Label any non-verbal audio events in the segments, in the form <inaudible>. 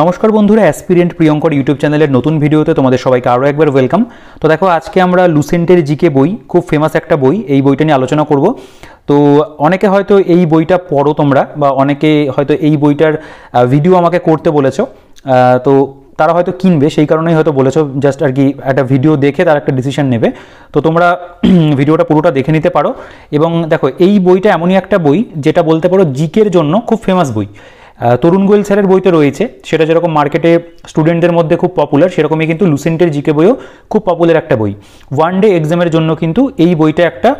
নমস্কার বন্ধুরা aspirant প্রিয়ঙ্কর YouTube চ্যানেলের নতুন ভিডিওতে তোমাদের সবাইকে আরও একবার ওয়েলকাম তো দেখো আজকে আমরা লুসেন্টের জিকে বই খুব ফেমাস একটা বই এই বইটা নিয়ে আলোচনা করব তো অনেকে হয়তো এই বইটা পড়ো তোমরা বা অনেকে হয়তো এই বইটার ভিডিও আমাকে করতে বলেছ তো তারা হয়তো কিনবে সেই কারণেই হয়তো বলেছো জাস্ট আর কি একটা ভিডিও দেখে তার একটা ডিসিশন নেবে তো তোমরা <clears throat> ভিডিওটা পুরোটা দেখে নিতে পারো এবং দেখো এই বইটা এমনই একটা বই যেটা বলতে পারো জিকের জন্য খুব ফেমাস বই তরুণ গোয়েল স্যারের বইতে রয়েছে সেটা যেরকম মার্কেটে স্টুডেন্টদের মধ্যে খুব পপুলার সেরকমই কিন্তু লুসেন্টের জিকে বইও খুব পপুলার একটা বই ওয়ান ডে এক্সামের জন্য কিন্তু এই বইটা একটা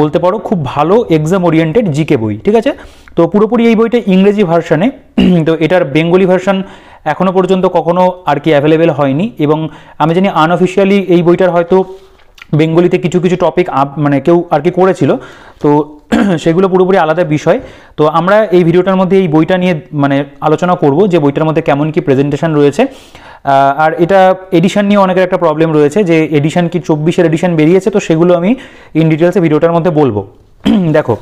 বলতে পারো খুব ভালো এক্সাম ওরিয়েন্টেড জিকে বই ঠিক আছে তো পুরোপুরি এই বইটা ইংরেজি ভার্সানে <clears throat> তো এটার বেঙ্গলি ভার্সান এখনও পর্যন্ত কখনো আর কি অ্যাভেলেবেল হয়নি এবং আমি জানি আনঅফিসিয়ালি এই বইটার হয়তো বেঙ্গলিতে কিছু কিছু টপিক মানে কেউ আর কি করেছিল তো <clears throat> সেগুলো পুরোপুরি আলাদা বিষয় তো আমরা এই ভিডিওটার মধ্যে এই বইটা নিয়ে মানে আলোচনা করব যে বইটার মধ্যে কেমন কি প্রেজেন্টেশন রয়েছে আর এটা এডিশন নিয়ে অনেকের একটা প্রবলেম রয়েছে যে এডিশন কি চব্বিশের এডিশন বেরিয়েছে তো সেগুলো আমি ইন ডিটেলসে ভিডিওটার মধ্যে বলবো <clears throat> দেখো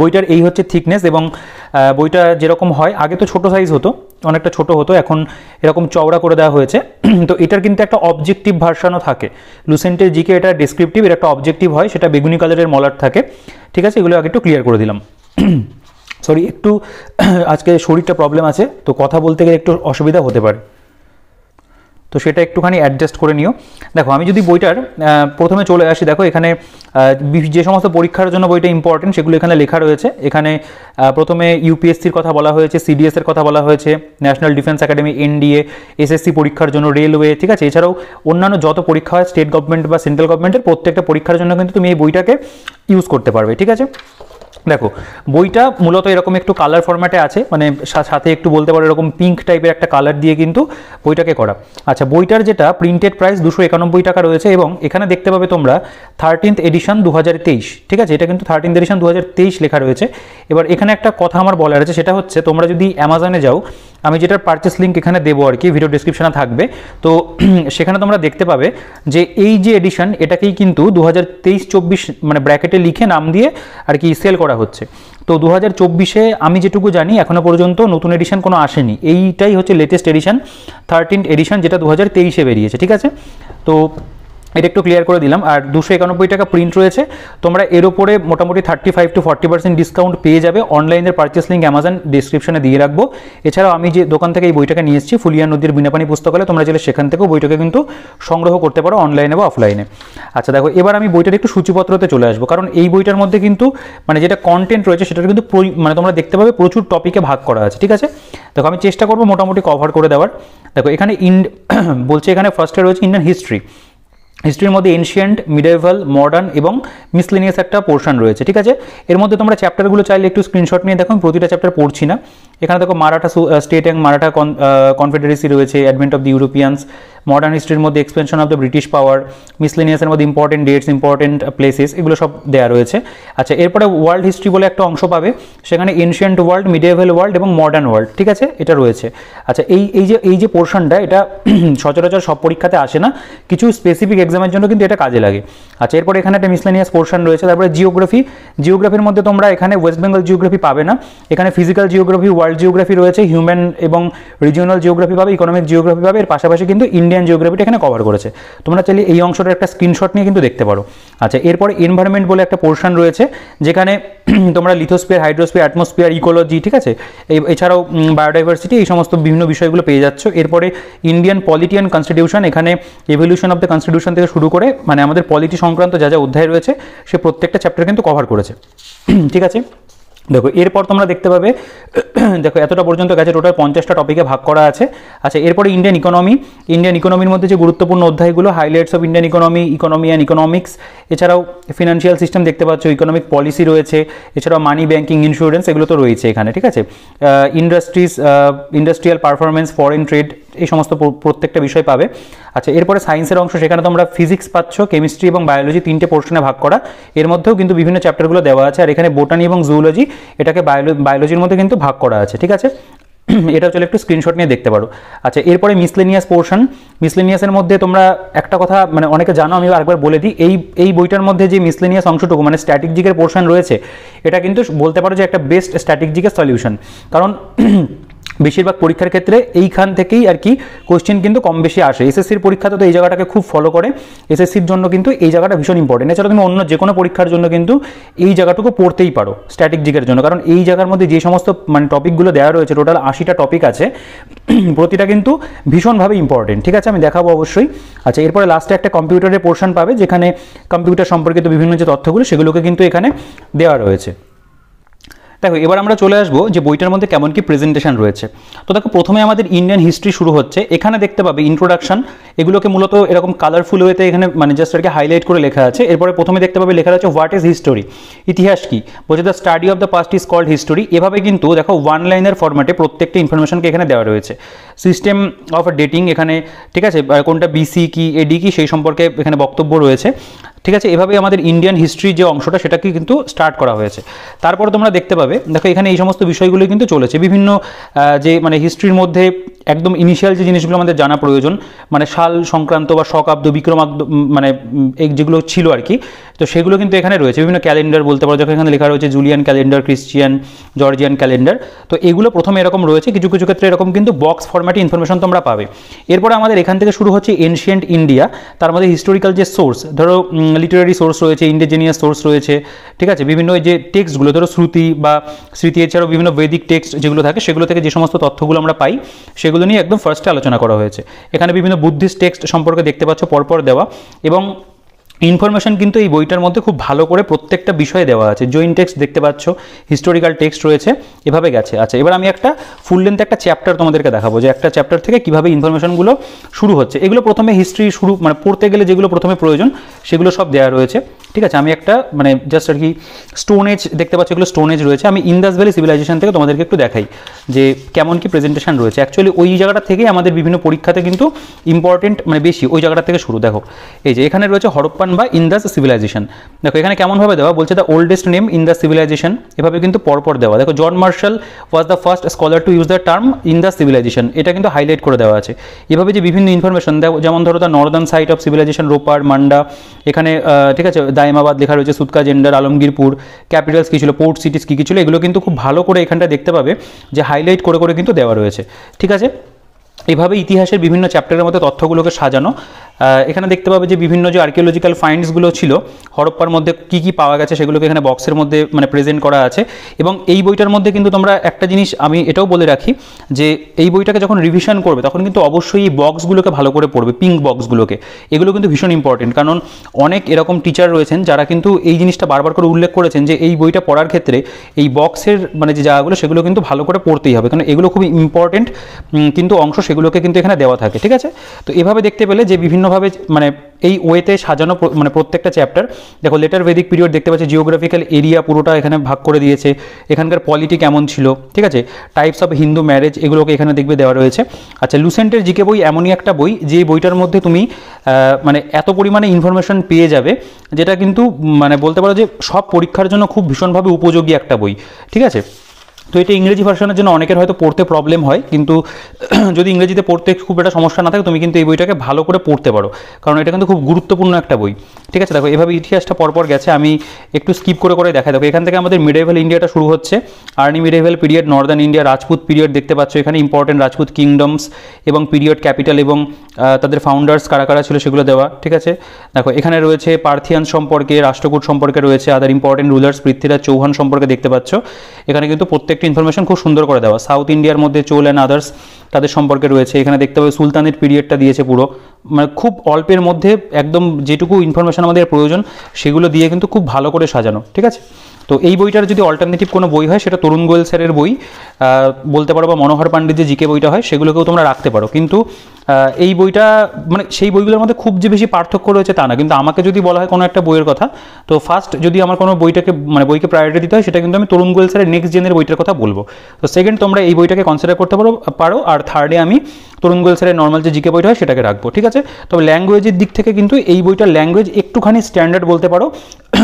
বইটার এই হচ্ছে থিকনেস এবং বইটা যেরকম হয় আগে তো ছোট সাইজ হতো অনেকটা ছোট হতো এখন এরকম চওড়া করে দেওয়া হয়েছে <clears throat> তো এটার কিন্তু একটা অবজেক্টিভ ভার্সানও থাকে লুসেন্টের জিকে এটা ডিসক্রিপটিভ এর একটা অবজেক্টিভ হয় সেটা বেগুনি কালারের মলার থাকে ঠিক আছে এগুলো আগে একটু ক্লিয়ার করে দিলাম সরি <clears throat> একটু <clears throat> আজকে শরীরটা প্রবলেম আছে তো কথা বলতে গেলে একটু অসুবিধা হতে পারে তো সেটা একটুখানি অ্যাডজাস্ট করে নিও দেখো আমি যদি বইটার প্রথমে চলে আসি দেখো এখানে যে সমস্ত পরীক্ষার জন্য বইটা ইম্পর্টেন্ট সেগুলো এখানে লেখা রয়েছে এখানে প্রথমে ইউপিএসসির কথা বলা হয়েছে সিডিএসের কথা বলা হয়েছে national defence academy NDA SSC পরীক্ষার জন্য রেলওয়ে ঠিক আছে এছাড়াও অন্যান্য যত পরীক্ষা হয় স্টেট গভর্নমেন্ট বা সেন্ট্রাল গভর্নমেন্টের প্রত্যেকটা পরীক্ষার জন্য কিন্তু তুমি এই বইটাকে ইউজ করতে পারবে ঠিক আছে দেখো বইটা মূলত এরকম একটু কালার ফরম্যাটে আছে মানে সাথে একটু বলতে পারো এরকম পিঙ্ক টাইপের একটা কালার দিয়ে কিন্তু বইটাকে করা আচ্ছা বইটার যেটা প্রিন্টেড প্রাইস দুশো একানব্বই টাকা রয়েছে এবং এখানে দেখতে পাবে তোমরা থার্টিন্থ এডিশন দু ঠিক আছে এটা কিন্তু থার্টিন্থ এডিশন দু লেখা রয়েছে এবার এখানে একটা কথা আমার বলার আছে সেটা হচ্ছে তোমরা যদি অ্যামাজনে যাও আমি যেটার পার্চেস লিঙ্ক এখানে দেবো আর কি ভিডিও ডিসক্রিপশানে থাকবে তো <clears throat> সেখানে তোমরা দেখতে পাবে যে এই যে এডিশন এটাকেই কিন্তু দু হাজার মানে ব্র্যাকেটে লিখে নাম দিয়ে আর কি সেল করা করা হচ্ছে তো দু হাজার চব্বিশে আমি যেটুকু জানি এখনও পর্যন্ত নতুন এডিশন কোনো আসেনি এইটাই হচ্ছে লেটেস্ট এডিশন থার্টিন এডিশন যেটা দু হাজার তেইশে বেরিয়েছে ঠিক আছে তো এটা একটু ক্লিয়ার করে দিলাম আর দুশো একানব্বই টাকা প্রিন্ট রয়েছে তোমরা এর উপরে মোটামুটি thirty five to forty percent discount পেয়ে যাবে অনলাইনের পার্চেস লিঙ্ক অ্যামাজন ডিসক্রিপশনে দিয়ে রাখবো এছাড়াও আমি যে দোকান থেকে এই বইটাকে নিয়ে এসেছি ফুলিয়া নদীর বিনাপানি পুস্তকালয় তোমরা চাইলে সেখান থেকেও বইটাকে কিন্তু সংগ্রহ করতে পারো অনলাইনে বা অফলাইনে আচ্ছা দেখো এবার আমি বইটার একটু সূচিপত্রতে চলে আসবো কারণ এই বইটার মধ্যে কিন্তু মানে যেটা কন্টেন্ট রয়েছে সেটা কিন্তু মানে তোমরা দেখতে পাবে প্রচুর টপিকে ভাগ করা আছে ঠিক আছে দেখো আমি চেষ্টা করবো মোটামুটি কভার করে দেওয়ার দেখো এখানে ইন <coughs> বলছে এখানে ফার্স্টে রয়েছে ইন্ডিয়ান হিস্ট্রি হিস্ট্রির মধ্যে এনশিয়েন্ট মিডেভাল মডার্ন এবং মিসলিনিয়াস একটা পোর্শন রয়েছে ঠিক আছে এর মধ্যে তোমরা চ্যাপ্টারগুলো চাইলে একটু স্ক্রিনশট নিয়ে দেখো প্রতিটা চ্যাপ্টার পড়ছি না এখানে দেখো Maratha state and Maratha confederacy রয়েছে advent of the Europeans modern হিস্ট্রির মধ্যে expansion of the British power মিসলেনিয়াসের মধ্যে ইম্পর্টেন্ট ডেটস ইম্পর্টেন্ট প্লেসেস এগুলো সব দেওয়া রয়েছে আচ্ছা এরপরে ওয়ার্ল্ড হিস্ট্রি বলে একটা অংশ পাবে সেখানে এনশিয়েন্ট ওয়ার্ল্ড মিডিয়েভেল ওয়ার্ল্ড এবং মডার্ন ওয়ার্ল্ড ঠিক আছে এটা রয়েছে আচ্ছা এই এই যে এই যে পোর্শনটা এটা <clears throat> সচরাচর সব পরীক্ষাতে আসে না কিছু স্পেসিফিক এক্সামের জন্য কিন্তু এটা কাজে লাগে আচ্ছা এরপরে এখানে একটা মিসলেনিয়াস পোর্শন রয়েছে তারপরে জিওগ্রাফি জিওগ্রাফির মধ্যে তোমরা এখানে ওয়েস্ট বেঙ্গল জিওগ্রাফি পাবে না এখানে ফিজিক্যাল জিওগ্রাফি ওয়ার্ল্ড জিওগ্রাফি রয়েছে হিউম্যান এবং রিজিওনাল জিওগ্রাফি পাবে ইকোনমিক জিওগ্রাফি পাবে এর পাশাপাশি কিন্তু ইন্ডিয়ান ইন্ডিয়ান জিওগ্রাফিটা এখানে কভার করেছে তোমরা চাইলে এই অংশটার একটা স্ক্রিনশট নিয়ে কিন্তু দেখতে পারো আচ্ছা এরপরে এনভায়রনমেন্ট বলে একটা পোর্শন রয়েছে যেখানে <clears throat> তোমরা লিথোস্পিয়ার হাইড্রোস্পিয়ার অ্যাটমোস্ফিয়ার ইকোলজি ঠিক আছে এছাড়াও বায়োডাইভার্সিটি এই সমস্ত বিভিন্ন বিষয়গুলো পেয়ে যাচ্ছ এরপরে ইন্ডিয়ান পলিটি অ্যান্ড কনস্টিটিউশন এখানে এভলিউশন অফ দ্য কনস্টিটিউশন থেকে শুরু করে মানে আমাদের পলিটি সংক্রান্ত যা যা অধ্যায় রয়েছে সে প্রত্যেকটা চ্যাপ্টার কিন্তু কভার করেছে <clears throat> ঠিক আছে দেখো এরপর তোমরা দেখতে পাবে <clears throat> দেখো এতটা পর্যন্ত গেছে টোটাল পঞ্চাশটা টপিকে ভাগ করা আছে আচ্ছা এরপরে ইন্ডিয়ান ইকোনমি ইন্ডিয়ান ইকোনমির মধ্যে যে গুরুত্বপূর্ণ অধ্যায়গুলো highlights of Indian economy economy and economics এছাড়াও ফিনান্সিয়াল সিস্টেম দেখতে পাচ্ছ ইকোনমিক পলিসি রয়েছে এছাড়াও মানি ব্যাঙ্কিং ইন্স্যুরেন্স এগুলো তো রয়েছে এখানে ঠিক আছে industries industrial performance foreign trade এই সমস্ত প্রত্যেকটা বিষয় পাবে আচ্ছা এরপরে সায়েন্সের অংশ সেখানে তোমরা ফিজিক্স পাচ্ছ কেমিস্ট্রি এবং বায়োলজি তিনটে পোর্শনে ভাগ করা এর মধ্যেও কিন্তু বিভিন্ন চ্যাপ্টারগুলো দেওয়া আছে আর এখানে বোটানি এবং জুওলজি এটাকে বায়োলজির মধ্যে কিন্তু ভাগ করা আছে ঠিক আছে <clears throat> এটা চলে একটু স্ক্রিনশট নিয়ে দেখতে পারো আচ্ছা এরপরে মিসলেনিয়াস পোর্শন মিসলেনিয়াসের মধ্যে তোমরা একটা কথা মানে অনেকে জানো আমি আরেকবার বলে দিই এই এই বইটার মধ্যে যে মিসলেনিয়াস অংশটুকু মানে স্ট্র্যাটেজিকের পোর্শন রয়েছে এটা কিন্তু বলতে পারো যে একটা বেস্ট স্ট্র্যাটেজিকের সলিউশন কারণ <clears throat> বেশিরভাগ পরীক্ষার ক্ষেত্রে এইখান থেকেই আর কি কোশ্চেন কিন্তু কম বেশি আসে এসএসসির পরীক্ষাতে তো এই জায়গাটাকে খুব ফলো করে এসএসসির জন্য কিন্তু এই জায়গাটা ভীষণ ইম্পর্টেন্ট এছাড়া তুমি অন্য যে কোনো পরীক্ষার জন্য কিন্তু এই জায়গাটুকু পড়তেই পারো স্ট্যাটিক জিকের জন্য কারণ এই জায়গার মধ্যে যে সমস্ত মানে টপিকগুলো দেওয়া রয়েছে টোটাল আশিটা টপিক আছে <clears throat> প্রতিটা কিন্তু ভীষণভাবে ইম্পর্টেন্ট ঠিক আছে আমি দেখাবো অবশ্যই আচ্ছা এরপরে লাস্টে একটা কম্পিউটারের পোর্শন পাবে যেখানে কম্পিউটার সম্পর্কিত বিভিন্ন যে তথ্যগুলো সেগুলোকে কিন্তু এখানে দেওয়া রয়েছে দেখো এবার আমরা চলে আসবো যে বইটার মধ্যে কেমন কি প্রেজেন্টেশন রয়েছে তো দেখো প্রথমে আমাদের ইন্ডিয়ান হিস্ট্রি শুরু হচ্ছে এখানে দেখতে পাবে ইন্ট্রোডাকশন এগুলোকে মূলত এরকম কালারফুল ওয়েতে এখানে মানে জাস্ট আর হাইলাইট করে লেখা আছে এরপরে প্রথমে দেখতে পাবে লেখা আছে হোয়াট ইজ হিস্টোরি ইতিহাস কি বলছে the study of the past is called history এভাবে কিন্তু দেখো ওয়ান লাইনের ফরম্যাটে প্রত্যেকটা ইনফরমেশনকে এখানে দেওয়া রয়েছে সিস্টেম অফ ডেটিং এখানে ঠিক আছে কোনটা বিসি কি এডি কি সেই সম্পর্কে এখানে বক্তব্য রয়েছে ঠিক আছে এভাবে আমাদের ইন্ডিয়ান হিস্ট্রি যে অংশটা সেটাকে কিন্তু স্টার্ট করা হয়েছে তারপর তোমরা দেখতে পাবে যাবে দেখো এখানে এই সমস্ত বিষয়গুলো কিন্তু চলেছে বিভিন্ন যে মানে হিস্ট্রির মধ্যে একদম ইনিশিয়াল যে জিনিসগুলো আমাদের জানা প্রয়োজন মানে সাল সংক্রান্ত বা শকাব্দ বিক্রমাব্দ মানে এই যেগুলো ছিল আর কি তো সেগুলো কিন্তু এখানে রয়েছে বিভিন্ন ক্যালেন্ডার বলতে পারো যখন এখানে লেখা রয়েছে Julian calendar Christian Georgian calendar তো এগুলো প্রথমে এরকম রয়েছে কিছু কিছু ক্ষেত্রে এরকম কিন্তু বক্স ফরম্যাটে ইনফরমেশন তোমরা পাবে এরপরে আমাদের এখান থেকে শুরু হচ্ছে এনশিয়েন্ট ইন্ডিয়া তার মধ্যে হিস্টোরিক্যাল যে সোর্স ধরো লিটারারি সোর্স রয়েছে ইন্ডিজেনিয়াস সোর্স রয়েছে ঠিক আছে বিভিন্ন যে টেক্সটগুলো ধরো শ্রুতি বা স্মৃতি এছাড়াও বিভিন্ন বৈদিক টেক্সট যেগুলো থাকে সেগুলো থেকে যে সমস্ত তথ্যগুলো আমরা পাই সেগুলো নিয়ে একদম ফার্স্টে আলোচনা করা হয়েছে এখানে বিভিন্ন বুদ্ধিস্ট টেক্সট সম্পর্কে দেখতে পাচ্ছ পরপর দেওয়া এবং ইনফরমেশন কিন্তু এই বইটার মধ্যে খুব ভালো করে প্রত্যেকটা বিষয়ে দেওয়া আছে জয়েন টেক্সট দেখতে পাচ্ছ হিস্টোরিক্যাল টেক্সট রয়েছে এভাবে গেছে আচ্ছা এবার আমি একটা ফুল লেন্থ একটা চ্যাপ্টার তোমাদেরকে দেখাবো যে একটা চ্যাপ্টার থেকে কীভাবে ইনফরমেশনগুলো শুরু হচ্ছে এগুলো প্রথমে হিস্ট্রি শুরু মানে পড়তে গেলে যেগুলো প্রথমে প্রয়োজন সেগুলো সব দেওয়া রয়েছে ঠিক আছে আমি একটা মানে জাস্ট আর কি স্টোনেজ দেখতে পাচ্ছি এগুলো স্টোনেজ রয়েছে আমি ইন্দাস ভ্যালি সিভিলাইজেশন থেকে তোমাদেরকে একটু দেখাই যে কেমন কি প্রেজেন্টেশন রয়েছে অ্যাকচুয়ালি ওই জায়গাটা থেকেই আমাদের বিভিন্ন পরীক্ষাতে কিন্তু ইম্পর্টেন্ট মানে বেশি ওই জায়গাটা থেকে শুরু দেখো এই যে এখানে রয়েছে হরপ্পা হাপ্পান বা ইন দ্য সিভিলাইজেশন দেখো এখানে কেমনভাবে দেওয়া বলছে the oldest name in the civilisation এভাবে কিন্তু পরপর দেওয়া দেখো John Marshall was the first scholar to use the term in the civilisation এটা কিন্তু হাইলাইট করে দেওয়া আছে এভাবে যে বিভিন্ন ইনফরমেশন যেমন ধরো the northern site of civilisation Ropar Manda এখানে ঠিক আছে দায়মাবাদ লেখা রয়েছে সুতকা জেন্ডার আলমগীরপুর ক্যাপিটালস কী ছিল পোর্ট সিটিস কী কী ছিল এগুলো কিন্তু খুব ভালো করে এখানটা দেখতে পাবে যে হাইলাইট করে করে কিন্তু দেওয়া রয়েছে ঠিক আছে এভাবে ইতিহাসের বিভিন্ন চ্যাপ্টারের মধ্যে তথ্যগুলোকে সাজানো এখানে দেখতে পাবে যে বিভিন্ন যে আর্কিওলজিক্যাল ফাইন্ডসগুলো ছিল হরপ্পার মধ্যে কি কি পাওয়া গেছে সেগুলোকে এখানে বক্সের মধ্যে মানে প্রেজেন্ট করা আছে এবং এই বইটার মধ্যে কিন্তু তোমরা একটা জিনিস আমি এটাও বলে রাখি যে এই বইটাকে যখন রিভিশন করবে তখন কিন্তু অবশ্যই এই বক্সগুলোকে ভালো করে পড়বে পিঙ্ক বক্সগুলোকে এগুলো কিন্তু ভীষণ ইম্পর্টেন্ট কারণ অনেক এরকম টিচার রয়েছেন যারা কিন্তু এই জিনিসটা বারবার করে উল্লেখ করেছেন যে এই বইটা পড়ার ক্ষেত্রে এই বক্সের মানে যে জায়গাগুলো সেগুলো কিন্তু ভালো করে পড়তেই হবে কারণ এগুলো খুব ইম্পর্টেন্ট কিন্তু অংশ সেগুলোকে কিন্তু এখানে দেওয়া থাকে ঠিক আছে তো এভাবে দেখতে পেলে যে বিভিন্নভাবে মানে এই ওয়েতে সাজানো মানে প্রত্যেকটা চ্যাপ্টার দেখো লেটার ভেদিক পিরিয়ড দেখতে পাচ্ছি জিওগ্রাফিক্যাল এরিয়া পুরোটা এখানে ভাগ করে দিয়েছে এখানকার পলিটি কেমন ছিল ঠিক আছে টাইপস অফ হিন্দু ম্যারেজ এগুলোকে এখানে দেখবে দেওয়া রয়েছে আচ্ছা লুসেন্টের জিকে বই এমনই একটা বই যে বইটার মধ্যে তুমি মানে এত পরিমাণে ইনফরমেশন পেয়ে যাবে যেটা কিন্তু মানে বলতে পারো যে সব পরীক্ষার জন্য খুব ভীষণভাবে উপযোগী একটা বই ঠিক আছে তো এটা ইংরেজি ভার্সনের জন্য অনেকের হয়তো পড়তে প্রবলেম হয় কিন্তু <clears throat> যদি ইংরেজিতে পড়তে খুব একটা সমস্যা না থাকে তুমি কিন্তু এই বইটাকে ভালো করে পড়তে পারো কারণ এটা কিন্তু খুব গুরুত্বপূর্ণ একটা বই ঠিক আছে দেখো এভাবে ইতিহাসটা পরপর গেছে আমি একটু স্কিপ করে করে দেখাই দেখো এখান থেকে আমাদের মিডেভেল ইন্ডিয়াটা শুরু হচ্ছে early medieval period northern India Rajput period দেখতে পাচ্ছ এখানে ইম্পর্টেন্ট রাজপুত কিংডমস এবং পিরিয়ড ক্যাপিটাল এবং তাদের ফাউন্ডার্স কারা কারা ছিল সেগুলো দেওয়া ঠিক আছে দেখো এখানে রয়েছে পার্থিয়ান সম্পর্কে রাষ্ট্রকূট সম্পর্কে রয়েছে other important rulers Prithviraj Chauhan সম্পর্কে দেখতে পাচ্ছ এখানে কিন্তু প্রত্যেক প্রত্যেকটা ইনফরমেশন খুব সুন্দর করে দেওয়া সাউথ ইন্ডিয়ার মধ্যে চোল অ্যান্ড আদার্স তাদের সম্পর্কে রয়েছে এখানে দেখতে পাবে সুলতানের পিরিয়ডটা দিয়েছে পুরো মানে খুব অল্পের মধ্যে একদম যেটুকু ইনফরমেশন আমাদের প্রয়োজন সেগুলো দিয়ে কিন্তু খুব ভালো করে সাজানো ঠিক আছে তো এই বইটার যদি অল্টারনেটিভ কোনো বই হয় সেটা তরুণ গোয়েল স্যারের বই বলতে পারো বা মনোহর পাণ্ডের যে জিকে বইটা হয় সেগুলোকেও তোমরা রাখতে পারো কিন্তু এই বইটা মানে সেই বইগুলোর মধ্যে খুব যে বেশি পার্থক্য রয়েছে তা না কিন্তু আমাকে যদি বলা হয় কোনো একটা বইয়ের কথা তো ফার্স্ট যদি আমার কোনো বইটাকে মানে বইকে প্রায়োরিটি দিতে হয় সেটা কিন্তু আমি তরুণ গোয়েল স্যারের নেক্সট জেনের বইটার কথা বলবো তো সেকেন্ড তোমরা এই বইটাকে কনসিডার করতে পারো পারো আর থার্ডে আমি তরুণ গোয়েল স্যারের নর্মাল যে জিকে বইটা হয় সেটাকে রাখবো ঠিক আছে তবে ল্যাঙ্গুয়েজের দিক থেকে কিন্তু এই বইটার ল্যাঙ্গুয়েজ একটুখানি স্ট্যান্ডার্ড বলতে পারো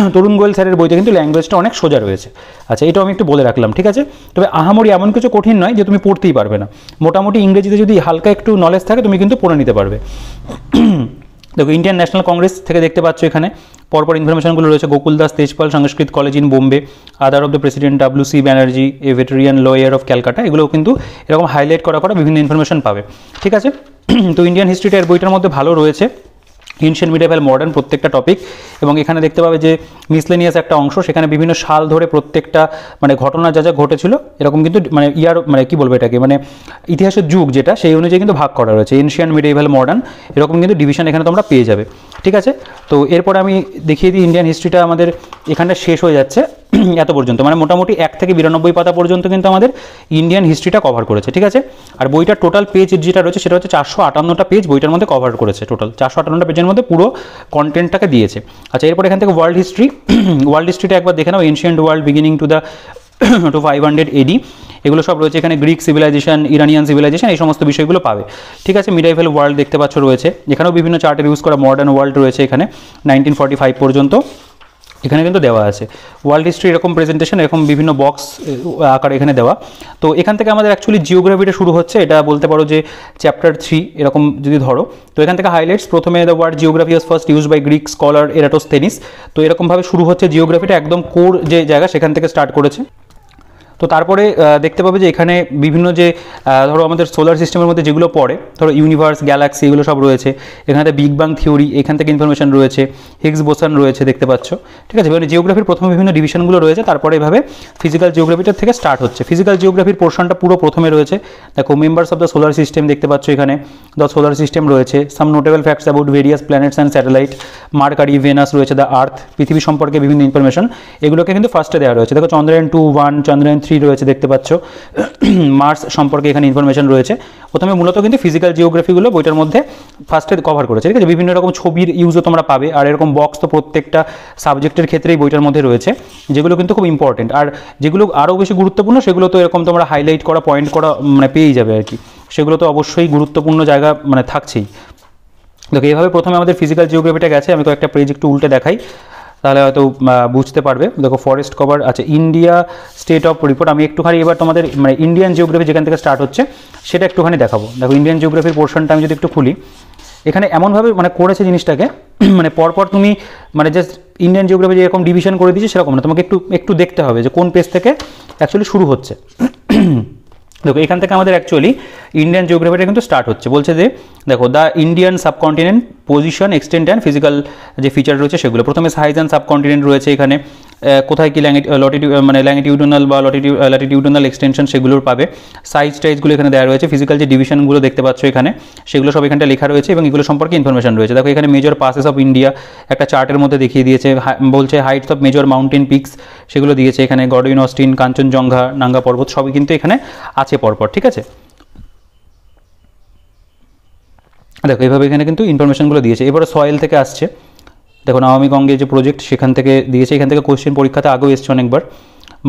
<clears throat> তরুণ গোয়েল স্যারের বইতে কিন্তু ল্যাঙ্গুয়েজটা অনেক সোজা রয়েছে আচ্ছা এটাও আমি একটু বলে রাখলাম ঠিক আছে তবে আহামরি এমন কিছু কঠিন নয় যে তুমি পড়তেই পারবে না মোটামুটি ইংরেজিতে যদি হালকা একটু নলেজ থাকে তুমি কিন্তু পড়ে নিতে পারবে <clears throat> দেখো ইন্ডিয়ান ন্যাশনাল কংগ্রেস থেকে দেখতে পাচ্ছ এখানে পরপর ইনফরমেশনগুলো রয়েছে Gokul Das Tejpal Sanskrit college in Bombay other of the president W C Banerjee a veteran lawyer of Calcutta এগুলো কিন্তু এরকম হাইলাইট করা করা বিভিন্ন ইনফরমেশন পাবে ঠিক আছে <clears throat> তো ইন্ডিয়ান হিস্ট্রিটা এর বইটার মধ্যে ভালো রয়েছে এনশিয়ান মিডিয়াভাল মডার্ন প্রত্যেকটা টপিক এবং এখানে দেখতে পাবে যে মিসলেনিয়াস একটা অংশ সেখানে বিভিন্ন সাল ধরে প্রত্যেকটা মানে ঘটনা যা যা ঘটেছিল এরকম কিন্তু মানে ইয়ার মানে কি বলবো এটাকে মানে ইতিহাসের যুগ যেটা সেই অনুযায়ী কিন্তু ভাগ করা রয়েছে এনশিয়ান মিডিয়াভাল মডার্ন এরকম কিন্তু ডিভিশন এখানে তোমরা পেয়ে যাবে ঠিক আছে তো এরপরে আমি দেখিয়ে দিই ইন্ডিয়ান হিস্ট্রিটা আমাদের এখানটা শেষ হয়ে যাচ্ছে <clears throat> এত পর্যন্ত মানে মোটামুটি এক থেকে বিরানব্বই পাতা পর্যন্ত কিন্তু আমাদের ইন্ডিয়ান হিস্ট্রিটা কভার করেছে ঠিক আছে আর বইটা টোটাল পেজ যেটা রয়েছে সেটা হচ্ছে চারশো আটান্নটা পেজ বইটার মধ্যে কভার করেছে টোটাল চারশো আটান্নটা পেজের মধ্যে পুরো কন্টেন্টটাকে দিয়েছে আচ্ছা এরপর এখান থেকে ওয়ার্ল্ড হিস্ট্রি ওয়ার্ল্ড হিস্ট্রিটা একবার দেখে নাও ancient world beginning to the to five hundred AD এগুলো সব রয়েছে এখানে গ্রিক সিভিলাইজেশন ইরানিয়ান সিভিলাইজেশন এই সমস্ত বিষয়গুলো পাবে ঠিক আছে মিডাইভেল ওয়ার্ল্ড দেখতে পাচ্ছ রয়েছে এখানেও বিভিন্ন চার্টের ইউজ করা মডার্ন ওয়ার্ল্ড রয়েছে এখানে নাইনটিন ফর্টি ফাইভ পর্যন্ত এখানে কিন্তু দেওয়া আছে ওয়ার্ল্ড হিস্ট্রি এরকম প্রেজেন্টেশন এরকম বিভিন্ন বক্স আকার এখানে দেওয়া তো এখান থেকে আমাদের অ্যাকচুয়ালি জিওগ্রাফিটা শুরু হচ্ছে এটা বলতে পারো যে চ্যাপ্টার থ্রি এরকম যদি ধরো তো এখান থেকে হাইলাইটস প্রথমে the word geography was first use by Greek scholar Eratosthenes তো এরকমভাবে শুরু হচ্ছে জিওগ্রাফিটা একদম কোর যে জায়গা সেখান থেকে স্টার্ট করেছে তো তারপরে দেখতে পাবে যে এখানে বিভিন্ন যে ধরো আমাদের সোলার সিস্টেমের মধ্যে যেগুলো পড়ে ধরো ইউনিভার্স গ্যালাক্সি এগুলো সব রয়েছে এখানে বিগ বাং থিওরি এখান থেকে ইনফরমেশন রয়েছে হিক্স বোসান রয়েছে দেখতে পাচ্ছ ঠিক আছে মানে জিওগ্রাফির প্রথমে বিভিন্ন ডিভিশনগুলো রয়েছে তারপরে এভাবে ফিজিক্যাল জিওগ্রাফিটার থেকে স্টার্ট হচ্ছে ফিজিক্যাল জিওগ্রাফির পোর্শনটা পুরো প্রথমে রয়েছে দেখো members of the solar system দেখতে পাচ্ছ এখানে দ্য সোলার সিস্টেম রয়েছে some notable facts about various planets and satellite mercury venus রয়েছে দ্য আর্থ পৃথিবী সম্পর্কে বিভিন্ন ইনফরমেশন এগুলোকে কিন্তু ফার্স্টে দেওয়া রয়েছে দেখো Chandrayaan two one Chandrayaan three three রয়েছে দেখতে পাচ্ছ মার্স সম্পর্কে এখানে ইনফরমেশন রয়েছে প্রথমে মূলত কিন্তু ফিজিক্যাল জিওগ্রাফিগুলো বইটার মধ্যে ফার্স্টে কভার করেছে ঠিক আছে বিভিন্ন রকম ছবির ইউজও তোমরা পাবে আর এরকম বক্স তো প্রত্যেকটা সাবজেক্টের ক্ষেত্রেই বইটার মধ্যে রয়েছে যেগুলো কিন্তু খুব ইম্পর্টেন্ট আর যেগুলো আরও বেশি গুরুত্বপূর্ণ সেগুলো তো এরকম তোমরা হাইলাইট করা পয়েন্ট করা মানে পেয়েই যাবে আর কি সেগুলো তো অবশ্যই গুরুত্বপূর্ণ জায়গা মানে থাকছেই দেখো এইভাবে প্রথমে আমাদের ফিজিক্যাল জিওগ্রাফিটা গেছে আমি কয়েকটা পেজ একটু উল্টে দেখাই তাহলে হয়তো বুঝতে পারবে দেখো ফরেস্ট কভার আছে ইন্ডিয়া স্টেট অফ রিপোর্ট আমি একটুখানি এবার তোমাদের মানে ইন্ডিয়ান জিওগ্রাফি যেখান থেকে স্টার্ট হচ্ছে সেটা একটুখানি দেখাবো দেখো ইন্ডিয়ান জিওগ্রাফির পোর্শনটা আমি যদি একটু খুলি এখানে এমনভাবে মানে করেছে জিনিসটাকে <clears throat> মানে পরপর তুমি মানে জাস্ট ইন্ডিয়ান জিওগ্রাফি যেরকম ডিভিশন করে দিয়েছে সেরকম না তোমাকে একটু একটু দেখতে হবে যে কোন পেজ থেকে অ্যাকচুয়ালি শুরু হচ্ছে <clears throat> দেখো এখান থেকে আমাদের অ্যাকচুয়ালি ইন্ডিয়ান জিওগ্রাফিটা কিন্তু স্টার্ট হচ্ছে বলছে যে দেখো the Indian subcontinent position extent and physical যে ফিচার রয়েছে সেগুলো প্রথমে সাইজ অ্যান্ড সাবকন্টিনেন্ট রয়েছে এখানে কোথায় কি লটিটিউড মানে ল্যাঙ্গিটিউডনাল বা লটিটিউ ল্যাটিটিউডনাল এক্সটেনশন সেগুলোর পাবে সাইজ টাইজগুলো এখানে দেওয়া রয়েছে ফিজিক্যাল যে ডিভিশনগুলো দেখতে পাচ্ছ এখানে সেগুলো সব এখানটা লেখা রয়েছে এবং এগুলো সম্পর্কে ইনফরমেশন রয়েছে দেখো এখানে মেজর পাসেস অফ ইন্ডিয়া একটা চার্টের মধ্যে দেখিয়ে দিয়েছে বলছে heights of major mountain peaks সেগুলো দিয়েছে এখানে গডউইন অস্টিন কাঞ্চনজঙ্ঘা নাঙ্গা পর্বত সবই কিন্তু এখানে আছে পরপর ঠিক আছে দেখো এইভাবে এখানে কিন্তু ইনফরমেশনগুলো দিয়েছে এবারে সয়েল থেকে আসছে দেখুন আওয়ামী কংগ্রেস যে প্রজেক্ট সেখান থেকে দিয়েছে এখান থেকে কোশ্চেন পরীক্ষাতে আগেও এসছে অনেকবার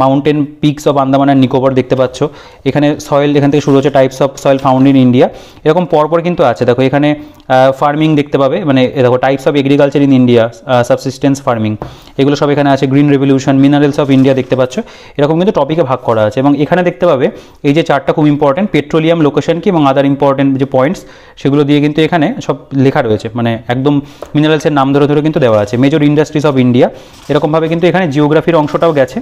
mountain peaks of Andaman Nicobar দেখতে পাচ্ছ এখানে সয়েল এখান থেকে শুরু হচ্ছে types of soil found in India এরকম পরপর কিন্তু আছে দেখো এখানে ফার্মিং দেখতে পাবে মানে দেখো types of agriculture in India subsistence farming এগুলো সব এখানে আছে green revolution minerals of India দেখতে পাচ্ছ এরকম কিন্তু টপিকে ভাগ করা আছে এবং এখানে দেখতে পাবে এই যে চারটা খুব ইম্পর্টেন্ট পেট্রোলিয়াম লোকেশন কি এবং আদার ইম্পর্টেন্ট যে পয়েন্টস সেগুলো দিয়ে কিন্তু এখানে সব লেখা রয়েছে মানে একদম মিনারেলসের নাম ধরে ধরে কিন্তু দেওয়া আছে মেজর ইন্ডাস্ট্রিজ অফ ইন্ডিয়া এরকমভাবে কিন্তু এখানে জিওগ্রাফির অংশটাও গেছে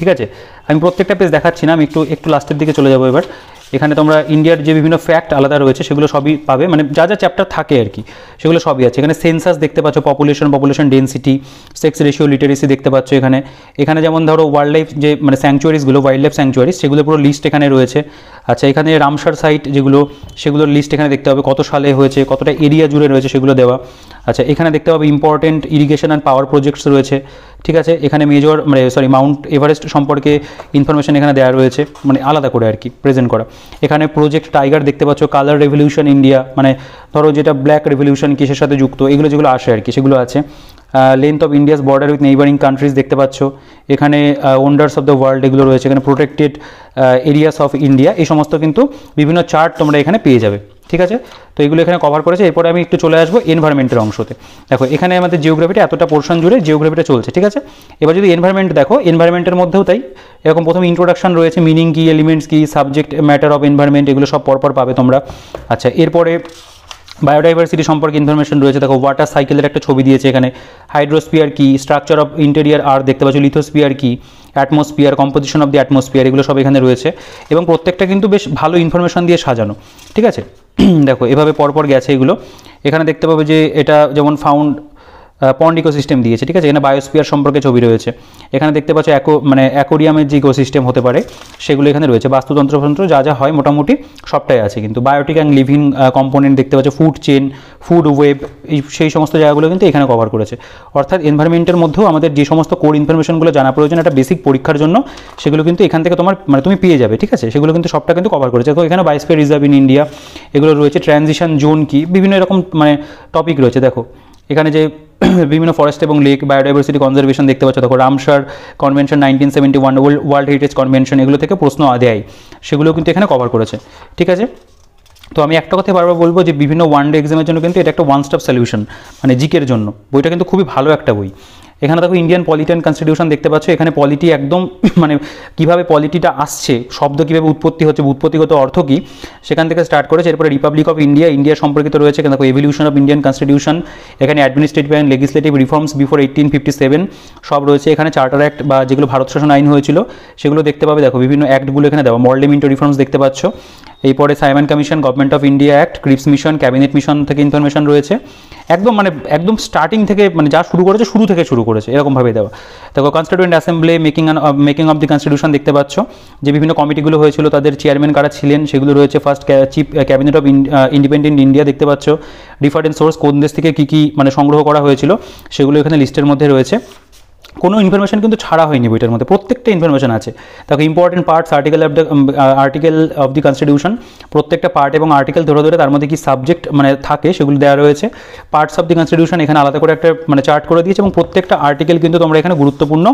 ঠিক আছে আমি প্রত্যেকটা পেজ দেখাচ্ছি না আমি একটু একটু লাস্টের দিকে চলে যাবো এবার এখানে তোমরা ইন্ডিয়ার যে বিভিন্ন ফ্যাক্ট আলাদা রয়েছে সেগুলো সবই পাবে মানে যা যা চ্যাপ্টার থাকে আর কি সেগুলো সবই আছে এখানে সেন্সাস দেখতে পাচ্ছ population population density sex ratio literacy দেখতে পাচ্ছ এখানে এখানে যেমন ধরো ওয়াইল্ড লাইফ যে মানে স্যাংচুয়ারিজগুলো ওয়াইল্ড লাইফ স্যাংচুয়ারিজ সেগুলো পুরো লিস্ট এখানে রয়েছে আচ্ছা এখানে রামসার সাইট যেগুলো সেগুলোর লিস্ট এখানে দেখতে হবে কত সালে হয়েছে কতটা এরিয়া জুড়ে রয়েছে সেগুলো দেওয়া আচ্ছা এখানে দেখতে পাবে important irrigation and power projects রয়েছে ঠিক আছে এখানে মেজর মানে সরি মাউন্ট এভারেস্ট সম্পর্কে ইনফরমেশন এখানে দেওয়া রয়েছে মানে আলাদা করে আর কি প্রেজেন্ট করা এখানে প্রজেক্ট টাইগার দেখতে পাচ্ছ কালার রেভলিউশন ইন্ডিয়া মানে ধরো যেটা ব্ল্যাক রেভলিউশন কিসের সাথে যুক্ত এগুলো যেগুলো আসে আর কি সেগুলো আছে length of India's border with neighbouring countries দেখতে পাচ্ছ এখানে ওয়ান্ডার্স অফ দ্য ওয়ার্ল্ড এগুলো রয়েছে এখানে প্রোটেক্টেড এরিয়াস অফ ইন্ডিয়া এই সমস্ত কিন্তু বিভিন্ন চার্ট তোমরা এখানে পেয়ে যাবে ঠিক আছে তো এগুলো এখানে কভার করেছে এরপরে আমি একটু চলে আসবো এনভায়রনমেন্টের অংশতে দেখো এখানে আমাদের জিওগ্রাফিটা এতটা পোর্শন জুড়ে জিওগ্রাফিটা চলছে ঠিক আছে এবার যদি এনভায়রনমেন্ট দেখো এনভায়রনমেন্টের মধ্যেও তাই এরকম প্রথম ইন্ট্রোডাকশন রয়েছে মিনিং কী এলিমেন্টস কী সাবজেক্ট ম্যাটার অফ এনভারমেন্ট এগুলো সব পরপর পাবে তোমরা আচ্ছা এরপরে বায়োডাইভার্সিটি সম্পর্কে ইনফরমেশন রয়েছে দেখো ওয়াটার সাইকেলের একটা ছবি দিয়েছে এখানে হাইড্রোস্পিয়ার কি স্ট্রাকচার অফ ইন্টেরিয়ার আর দেখতে পাচ্ছ লিথোস্পিয়ার কি atmosphere composition of the atmosphere এগুলো সব এখানে রয়েছে এবং প্রত্যেকটা কিন্তু বেশ ভালো ইনফরমেশন দিয়ে সাজানো ঠিক আছে <clears throat> দেখো এভাবে পরপর গেছে এগুলো এখানে দেখতে পাবে যে এটা যেমন ফাউন্ড পন্ড ইকোসিস্টেম দিয়েছে ঠিক আছে এখানে বায়োস্পিয়ার সম্পর্কে ছবি রয়েছে এখানে দেখতে পাচ্ছ অ্যাকো মানে অ্যাকোরিয়ামের যে ইকোসিস্টেম হতে পারে সেগুলো এখানে রয়েছে বাস্তুতন্ত্র ফন্ত্র যা যা হয় মোটামুটি সবটাই আছে কিন্তু বায়োটিক অ্যান্ড লিভিং কম্পোনেন্ট দেখতে পাচ্ছ ফুড চেন ফুড ওয়েব এই সেই সমস্ত জায়গাগুলো কিন্তু এখানে কভার করেছে অর্থাৎ এনভায়রনমেন্টের মধ্যেও আমাদের যে সমস্ত কোর ইনফরমেশনগুলো জানা প্রয়োজন একটা বেসিক পরীক্ষার জন্য সেগুলো কিন্তু এখান থেকে তোমার মানে তুমি পেয়ে যাবে ঠিক আছে সেগুলো কিন্তু সবটা কিন্তু কভার করেছে দেখো এখানে বায়োস্পিয়ার রিজার্ভ ইন ইন্ডিয়া এগুলো রয়েছে ট্রানজিশন জোন কি বিভিন্ন এরকম মানে টপিক রয়েছে দেখো এখানে যে <clears throat> বিভিন্ন ফরেস্ট এবং লেক বায়োডাইভার্সিটি কনজারভেশন দেখতে পাচ্ছ দেখো Ramsar convention nineteen seventy one world heritage convention এগুলো থেকে প্রশ্ন দেয় সেগুলো কিন্তু এখানে কভার করেছে ঠিক আছে তো আমি একটা কথা বারবার বলবো যে বিভিন্ন ওয়ান ডে এক্সামের জন্য কিন্তু এটা একটা ওয়ান স্টপ সলিউশন মানে জিকের জন্য বইটা কিন্তু খুবই ভালো একটা বই এখানে দেখো ইন্ডিয়ান পলিটি অ্যান্ড কনস্টিটিউশন দেখতে পাচ্ছ এখানে পলিটি একদম <laughs> মানে কিভাবে পলিটিটা আসছে শব্দ কিভাবে উৎপত্তি হচ্ছে উৎপত্তিগত অর্থ কী সেখান থেকে স্টার্ট করেছে এরপরে রিপাবলিক অফ ইন্ডিয়া ইন্ডিয়া সম্পর্কিত রয়েছে এখানে দেখো এভলিউশন অফ ইন্ডিয়ান কনস্টিটিউশন এখানে administrative and legislative reforms before eighteen fifty seven সব রয়েছে এখানে চার্টার অ্যাক্ট বা যেগুলো ভারত শাসন আইন হয়েছিল সেগুলো দেখতে পাবে দেখো বিভিন্ন অ্যাক্টগুলো এখানে দেওয়া মল্ডেমিন্টো রিফর্মস দেখতে পাচ্ছ এরপরে Simon commission government of India act Cripps mission cabinet mission থেকে ইনফরমেশন রয়েছে একদম মানে একদম স্টার্টিং থেকে মানে যা শুরু করেছে শুরু থেকে শুরু করেছে এরকমভাবেই দেওয়া দেখো constituent assembly making making of the constitution দেখতে পাচ্ছ যে বিভিন্ন কমিটিগুলো হয়েছিল তাদের চেয়ারম্যান কারা ছিলেন সেগুলো রয়েছে first chief cabinet of independent India দেখতে পাচ্ছ ডিফারেন্ট সোর্স কোন দেশ থেকে কী কী মানে সংগ্রহ করা হয়েছিল সেগুলো এখানে লিস্টের মধ্যে রয়েছে কোনো ইনফরমেশন কিন্তু ছাড়া হয়নি বইটার মধ্যে প্রত্যেকটা ইনফরমেশন আছে দেখো important parts article of the article of the constitution প্রত্যেকটা পার্ট এবং আর্টিকেল ধরে ধরে তার মধ্যে কি সাবজেক্ট মানে থাকে সেগুলো দেওয়া রয়েছে পার্টস অফ দি কনস্টিটিউশন এখানে আলাদা করে একটা মানে চার্ট করে দিয়েছে এবং প্রত্যেকটা আর্টিকেল কিন্তু তোমরা এখানে গুরুত্বপূর্ণ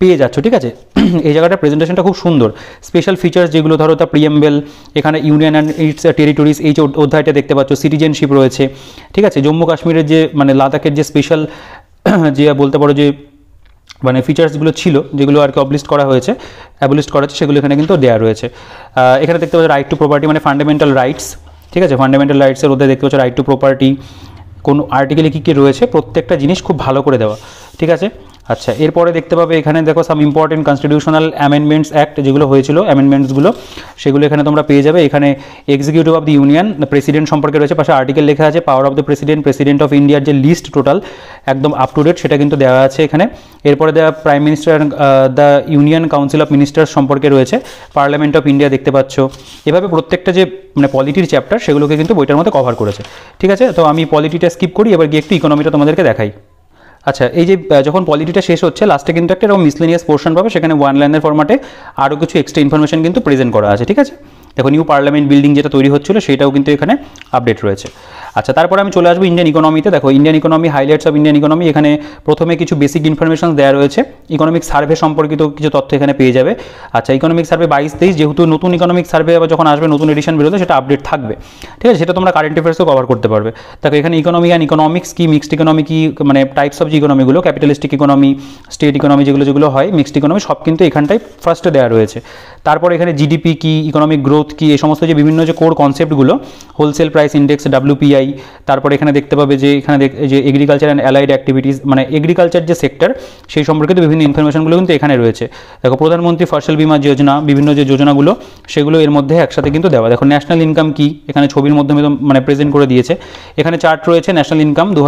পেয়ে যাচ্ছ ঠিক আছে <clears throat> এই জায়গাটা প্রেজেন্টেশনটা খুব সুন্দর স্পেশাল ফিচার্স যেগুলো ধরো তা প্রিএমবেল এখানে ইউনিয়ন অ্যান্ড ইটস টেরিটরিজ এই যে অধ্যায়টা দেখতে পাচ্ছ সিটিজেনশিপ রয়েছে ঠিক আছে জম্মু কাশ্মীরের যে মানে লাদাখের যে স্পেশাল <clears throat> যে বলতে পারো যে মানে ফিচার্সগুলো ছিল যেগুলো আর কি অবলিস্ট করা হয়েছে অ্যাবলিস্ট করা হচ্ছে সেগুলো এখানে কিন্তু দেওয়া রয়েছে এখানে দেখতে পাচ্ছ রাইট টু প্রপার্টি মানে ফান্ডামেন্টাল রাইটস ঠিক আছে ফান্ডামেন্টাল রাইটসের মধ্যে দেখতে পাচ্ছ রাইট টু প্রপার্টি কোন আর্টিকেলে কী কী রয়েছে প্রত্যেকটা জিনিস খুব ভালো করে দেওয়া ঠিক আছে আচ্ছা এরপরে দেখতে পাবে এখানে দেখো some important constitutional amendments act যেগুলো হয়েছিল অ্যামেন্ডমেন্টসগুলো সেগুলো এখানে তোমরা পেয়ে যাবে এখানে executive of the union president সম্পর্কে রয়েছে পাশে আর্টিকেল লেখা আছে power of the president president of ইন্ডিয়ার যে লিস্ট টোটাল একদম আপ টু ডেট সেটা কিন্তু দেওয়া আছে এখানে এরপরে দেওয়া prime minister the union council of minister সম্পর্কে রয়েছে পার্লামেন্ট অফ ইন্ডিয়া দেখতে পাচ্ছ এভাবে প্রত্যেকটা যে মানে পলিটির চ্যাপ্টার সেগুলোকে কিন্তু বইটার মধ্যে কভার করেছে ঠিক আছে তো আমি পলিটিটা স্কিপ করি এবার গিয়ে একটু ইকোনমিটা তোমাদেরকে দেখাই আচ্ছা এই যে যখন পলিটিটা শেষ হচ্ছে লাস্টে কিন্তু একটা এরকম মিসলেনিয়াস পোর্শন পাবে সেখানে ওয়ান লাইনের ফর্মাটে আরও কিছু এক্সট্রা ইনফরমেশন কিন্তু প্রেজেন্ট করা আছে ঠিক আছে দেখো নিউ পার্লামেন্ট বিল্ডিং যেটা তৈরি হচ্ছিল সেটাও কিন্তু এখানে আপডেট রয়েছে আচ্ছা তারপরে আমি চলে আসবো ইন্ডিয়ান ইকোনমিতে দেখো Indian economy highlights of Indian economy এখানে প্রথমে কিছু বেসিক ইনফরমেশন দেওয়া রয়েছে ইকোনমিক সার্ভে সম্পর্কিত কিছু তথ্য এখানে পেয়ে যাবে আচ্ছা ইকোনমিক সার্ভে বাইশ তেইশ যেহেতু নতুন ইকোনমিক সার্ভে আবার যখন আসবে নতুন এডিশন বেরোতে সেটা আপডেট থাকবে ঠিক আছে সেটা তোমরা কারেন্ট অ্যাফেয়ার্সও কভার করতে পারবে দেখো এখানে ইকোনমি অ্যান্ড ইকোনমিক্স কি মিক্সড ইকোনমি কি মানে টাইপস অফ যে ইকোনমিগুলো ক্যাপিটালিস্টিক ইকোনমি স্টেট ইকোনমি যেগুলো যেগুলো হয় মিক্সড ইকোনমি সব কিন্তু এখানটাই ফার্স্টে দেওয়া রয়েছে তারপর এখানে জিডিপি কি ইকোনমিক গ্রোথ কি এই সমস্ত যে বিভিন্ন যে কোর কনসেপ্টগুলো হোলসেল প্রাইস ইন্ডেক্স ডাব্লিউপিআই তারপর এখানে দেখতে পাবে যে এখানে যে এগ্রিকালচার অ্যান্ড অ্যালাইড অ্যাক্টিভিটিস মানে এগ্রিকালচার যে সেক্টর সেই সম্পর্কিত বিভিন্ন ইনফরমেশনগুলো কিন্তু এখানে রয়েছে দেখো প্রধানমন্ত্রী ফসল বিমা যোজনা বিভিন্ন যে যোজনাগুলো সেগুলো এর মধ্যে একসাথে কিন্তু দেওয়া দেখো ন্যাশনাল ইনকাম কি এখানে ছবির মাধ্যমে মানে প্রেজেন্ট করে দিয়েছে এখানে চার্ট রয়েছে ন্যাশনাল ইনকাম দু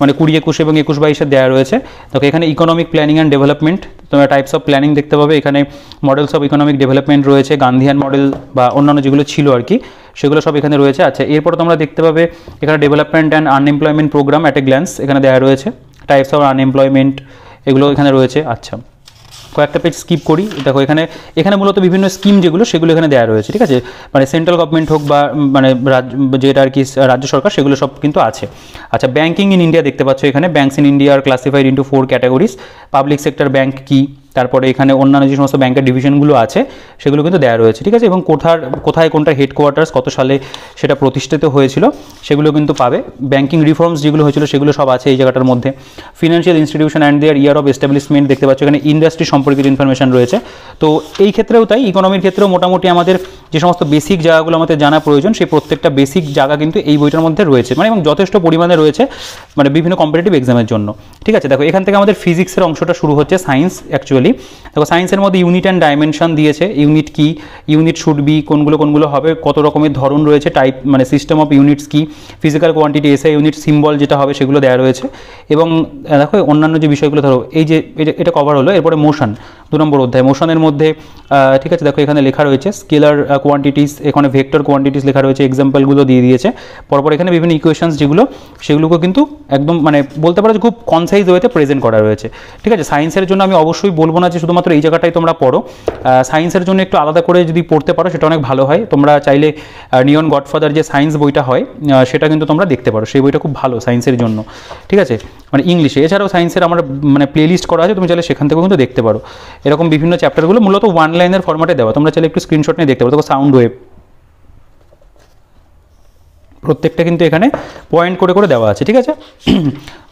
মানে কুড়ি একুশ এবং একুশ বাইশে দেওয়া রয়েছে দেখো এখানে ইকোনমিক প্ল্যানিং অ্যান্ড ডেভেলপমেন্ট তোমরা টাইপস অফ প্ল্যানিং দেখতে পাবে এখানে মডেলস অফ ইকোনমিক ডেভেলপমেন্ট রয়েছে গান্ধিয়ান মডেল বা অন্যান্য যেগুলো ছিল আর কি সেগুলো সব এখানে রয়েছে আচ্ছা এরপর তোমরা দেখতে পাবে এখানে development and unemployment programme at a glance এখানে দেওয়া রয়েছে টাইপস অফ আনএমপ্লয়মেন্ট এগুলো এখানে রয়েছে আচ্ছা কয়েকটা পেজ স্কিপ করি দেখো এখানে এখানে মূলত বিভিন্ন স্কিম যেগুলো সেগুলো এখানে দেওয়া রয়েছে ঠিক আছে মানে সেন্ট্রাল গভর্নমেন্ট হোক বা মানে যেটা আর কি রাজ্য সরকার সেগুলো সব কিন্তু আছে আচ্ছা ব্যাঙ্কিং ইন ইন্ডিয়া দেখতে পাচ্ছ এখানে banks in India are classified into four categories public sector bank কী তারপরে এখানে অন্যান্য যে সমস্ত ব্যাংকের ডিভিশনগুলো আছে সেগুলো কিন্তু দেওয়া রয়েছে ঠিক আছে এবং কোথার কোথায় কোনটা হেডকোয়ার্টার্স কত সালে সেটা প্রতিষ্ঠিত হয়েছিল সেগুলো কিন্তু পাবে ব্যাংকিং রিফর্মস যেগুলো হয়েছিল সেগুলো সব আছে এই জায়গাটার মধ্যে financial institution and their year of establishment দেখতে পাচ্ছ এখানে ইন্ডাস্ট্রি সম্পর্কিত ইনফরমেশন রয়েছে তো এই ক্ষেত্রেও তাই ইকোনমির ক্ষেত্রেও মোটামুটি আমাদের যে সমস্ত বেসিক জায়গাগুলো আমাদের জানা প্রয়োজন সেই প্রত্যেকটা বেসিক জায়গা কিন্তু এই বইটার মধ্যে রয়েছে মানে এবং যথেষ্ট পরিমাণে রয়েছে মানে বিভিন্ন কম্পিটিটিভ এক্সামের জন্য ঠিক আছে দেখো এখান থেকে আমাদের ফিজিক্সের অংশটা শুরু হচ্ছে সায়েন্স অ্যাকচুয়ালি দেখো সায়েন্সের মধ্যে ইউনিট অ্যান্ড ডাইমেনশন দিয়েছে ইউনিট কি ইউনিট শুড বি কোনগুলো কোনগুলো হবে কত রকমের ধরন রয়েছে টাইপ মানে সিস্টেম অফ ইউনিটস কি ফিজিক্যাল কোয়ান্টিটি এসে ইউনিট সিম্বল যেটা হবে সেগুলো দেওয়া রয়েছে এবং দেখো অন্যান্য যে বিষয়গুলো ধরো এই যে এটা কভার হলো এরপরে মোশন দু নম্বর অধ্যায় মোশনের মধ্যে ঠিক আছে দেখো এখানে লেখা রয়েছে স্কেলার কোয়ান্টিটিস এখানে ভেক্টর কোয়ান্টিটিস লেখা রয়েছে এক্সাম্পলগুলো দিয়ে দিয়েছে পরপর এখানে বিভিন্ন ইকুয়েশনস যেগুলো সেগুলোকে কিন্তু একদম মানে বলতে পারো যে খুব কনসাইজ ওয়েতে প্রেজেন্ট করা রয়েছে ঠিক আছে সায়েন্সের জন্য আমি অবশ্যই বলবো না যে শুধুমাত্র এই জায়গাটাই তোমরা পড়ো সায়েন্সের জন্য একটু আলাদা করে যদি পড়তে পারো সেটা অনেক ভালো হয় তোমরা চাইলে নিয়ন গডফাদার যে সায়েন্স বইটা হয় সেটা কিন্তু তোমরা দেখতে পারো সেই বইটা খুব ভালো সায়েন্সের জন্য ঠিক আছে মানে ইংলিশে এছাড়াও সায়েন্সের আমার মানে প্লেলিস্ট করা আছে তুমি চাইলে সেখান থেকেও কিন্তু দেখতে পারো এরকম বিভিন্ন চ্যাপ্টারগুলো মূলত ওয়ান লাইনের ফর্ম্যাটে দেওয়া তোমরা চাইলে একটু স্ক্রিনশট নিয়ে দেখতে পারো দেখো সাউন্ড ওয়েভ প্রত্যেকটা কিন্তু এখানে পয়েন্ট করে করে দেওয়া আছে ঠিক আছে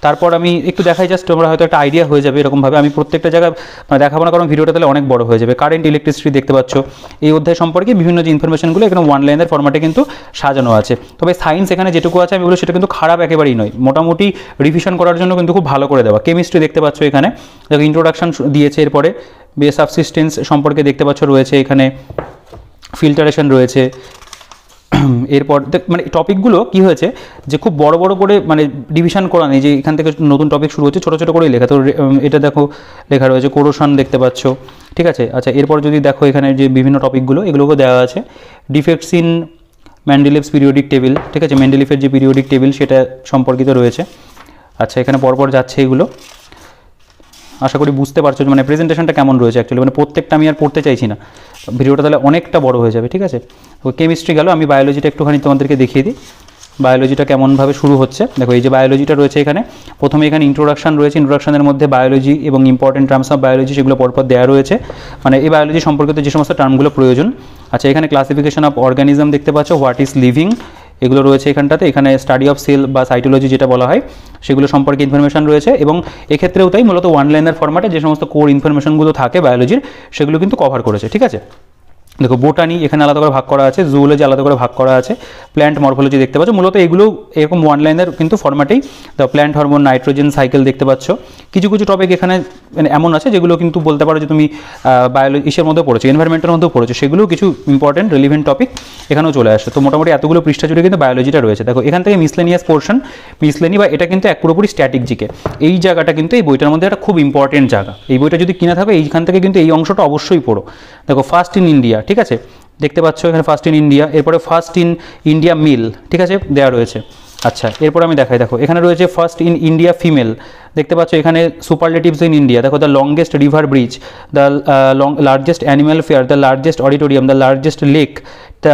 তারপর আমি একটু দেখাই জাস্ট তোমরা হয়তো একটা আইডিয়া হয়ে যাবে এরকমভাবে আমি প্রত্যেকটা জায়গায় মানে দেখাবো না কারণ ভিডিওটা তাহলে অনেক বড় হয়ে যাবে কারেন্ট ইলেকট্রিসিটি দেখতে পাচ্ছ এই অধ্যায় সম্পর্কে বিভিন্ন যে ইনফরমেশনগুলো এখানে ওয়ান লাইনের ফর্ম্যাটে কিন্তু সাজানো আছে তবে সায়েন্স এখানে যেটুকু আছে আমি বলি সেটা কিন্তু খারাপ একেবারেই নয় মোটামুটি রিভিশন করার জন্য কিন্তু খুব ভালো করে দেওয়া কেমিস্ট্রি দেখতে পাচ্ছ এখানে দেখো ইন্ট্রোডাকশান দিয়েছে এরপরে সাবসিস্টেন্স সম্পর্কে দেখতে পাচ্ছ রয়েছে এখানে ফিল্টারেশন রয়েছে <clears throat> এরপর মানে টপিকগুলো কি হয়েছে যে খুব বড় বড় করে মানে ডিভিশন করা নেই যে এখান থেকে নতুন টপিক শুরু হচ্ছে ছোটো ছোটো করেই লেখা তো এটা দেখো লেখা রয়েছে কোরোশান দেখতে পাচ্ছ ঠিক আছে আচ্ছা এরপর যদি দেখো এখানে যে বিভিন্ন টপিকগুলো এগুলোকেও দেওয়া আছে defects in Mendeleev's periodic table ঠিক আছে ম্যান্ডেলিফের যে পিরিয়ডিক টেবিল সেটা সম্পর্কিত রয়েছে আচ্ছা এখানে পরপর যাচ্ছে এগুলো আশা করি বুঝতে পারছো মানে প্রেজেন্টেশনটা কেমন রয়েছে অ্যাকচুয়ালি মানে প্রত্যেকটা আমি আর পড়তে চাইছি না ভিডিওটা তাহলে অনেকটা বড় হয়ে যাবে ঠিক আছে তো কেমিস্ট্রি গেল আমি বায়োলজিটা একটুখানি তোমাদেরকে দেখিয়ে দিই বায়োলজিটা কেমনভাবে শুরু হচ্ছে দেখো এই যে বায়োলজিটা রয়েছে এখানে প্রথমে এখানে ইন্ট্রোডাকশান রয়েছে ইন্ট্রোডাকশনের মধ্যে বায়োলজি এবং ইম্পর্টেন্ট টার্মস অফ বায়োলজি সেগুলো পরপর দেওয়া রয়েছে মানে এই বায়োলজি সম্পর্কিত যে সমস্ত টার্মগুলো প্রয়োজন আচ্ছা এখানে ক্লাসিফিকেশন অফ অর্গানিজম দেখতে পাচ্ছ হোয়াট ইজ লিভিং এগুলো রয়েছে এখানটাতে এখানে স্টাডি অফ সেল বা সাইটোলজি যেটা বলা হয় সেগুলো সম্পর্কে ইনফরমেশন রয়েছে এবং এক্ষেত্রেও তাই মূলত ওয়ান লাইনার ফর্মাটে যে সমস্ত কোর ইনফরমেশনগুলো থাকে বায়োলজির সেগুলো কিন্তু কভার করেছে ঠিক আছে দেখো বোটানি এখানে আলাদা করে ভাগ করা আছে জুওলজি আলাদা করে ভাগ করা আছে প্ল্যান্ট মরফোলজি দেখতে পাচ্ছ মূলত এগুলো এরকম ওয়ান লাইনের কিন্তু ফর্ম্যাটেই the plant hormone nitrogen cycle দেখতে পাচ্ছ কিছু কিছু টপিক এখানে মানে এমন আছে যেগুলো কিন্তু বলতে পারো যে তুমি বায়োলজি ইসের মধ্যে পড়েছো এনভায়রনমেন্টের মধ্যেও পড়েছো সেগুলো কিছু ইম্পর্টেন্ট রিলিভেন্ট টপিক এখানেও চলে আসে তো মোটামুটি এতগুলো পৃষ্ঠা জুড়ে কিন্তু বায়োলজিটা রয়েছে দেখো এখান থেকে মিসলেনিয়াস পোর্শন মিসলেনি বা এটা কিন্তু এক পুরোপুরি স্ট্যাটিক জিকে এই জায়গাটা কিন্তু এই বইটার মধ্যে একটা খুব ইম্পর্টেন্ট জায়গা এই বইটা যদি কিনা থাকে এইখান থেকে কিন্তু এই অংশটা অবশ্যই পড়ো দেখো ফার্স্ট ইন ইন্ডিয়া ঠিক আছে দেখতে পাচ্ছ এখানে ফার্স্ট ইন ইন্ডিয়া এরপরে ফার্স্ট ইন ইন্ডিয়া মিল ঠিক আছে দেওয়া রয়েছে আচ্ছা এরপর আমি দেখাই দেখো এখানে রয়েছে ফার্স্ট ইন ইন্ডিয়া ফিমেল দেখতে পাচ্ছ এখানে সুপারলেটিভস ইন ইন্ডিয়া দেখো the longest river bridge the long largest animal fair the largest auditorium the largest lake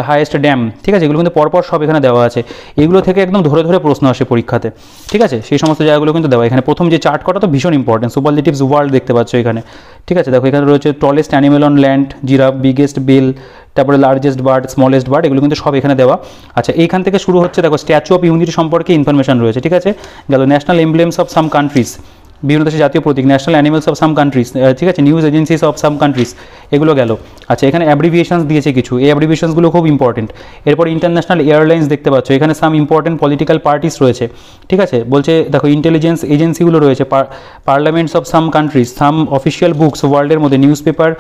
highest dam ঠিক আছে এগুলো কিন্তু পরপর সব এখানে দেওয়া আছে এগুলো থেকে একদম ধরে ধরে প্রশ্ন আসে পরীক্ষাতে ঠিক আছে সেই সমস্ত জায়গাগুলো কিন্তু দেওয়া এখানে প্রথম যে চার্ট করা তো ভীষণ ইম্পর্টেন্ট সুপারলেটিভস ওয়ার্ল্ড দেখতে পাচ্ছ এখানে ঠিক আছে দেখো এখানে রয়েছে tallest animal on land giraffe biggest bill তারপরে লার্জেস্ট বার্ড স্মলেস্ট বার্ড এগুলো কিন্তু সব এখানে দেওয়া আচ্ছা এইখান থেকে শুরু হচ্ছে দেখো স্ট্যাচু অফ ইউনিটি সম্পর্কে ইনফরমেশন রয়েছে ঠিক আছে গেল national emblems of some countries বিভিন্ন দেশের জাতীয় প্রতীক national animals of some countries ঠিক আছে news agencies of some countries এগুলো গেল আচ্ছা এখানে অ্যাব্রিভিয়েশনস দিয়েছে কিছু এই অ্যাব্রিভিয়েশনসগুলো খুব ইম্পর্টেন্ট এরপর ইন্টারন্যাশনাল এয়ারলাইন্স দেখতে পাচ্ছ এখানে সাম ইম্পর্টেন্ট পলিটিক্যাল পার্টিস রয়েছে ঠিক আছে বলছে দেখো ইন্টেলিজেন্স এজেন্সিগুলো রয়েছে parliaments of some countries some official books ওয়ার্ল্ডের মধ্যে নিউজ পেপার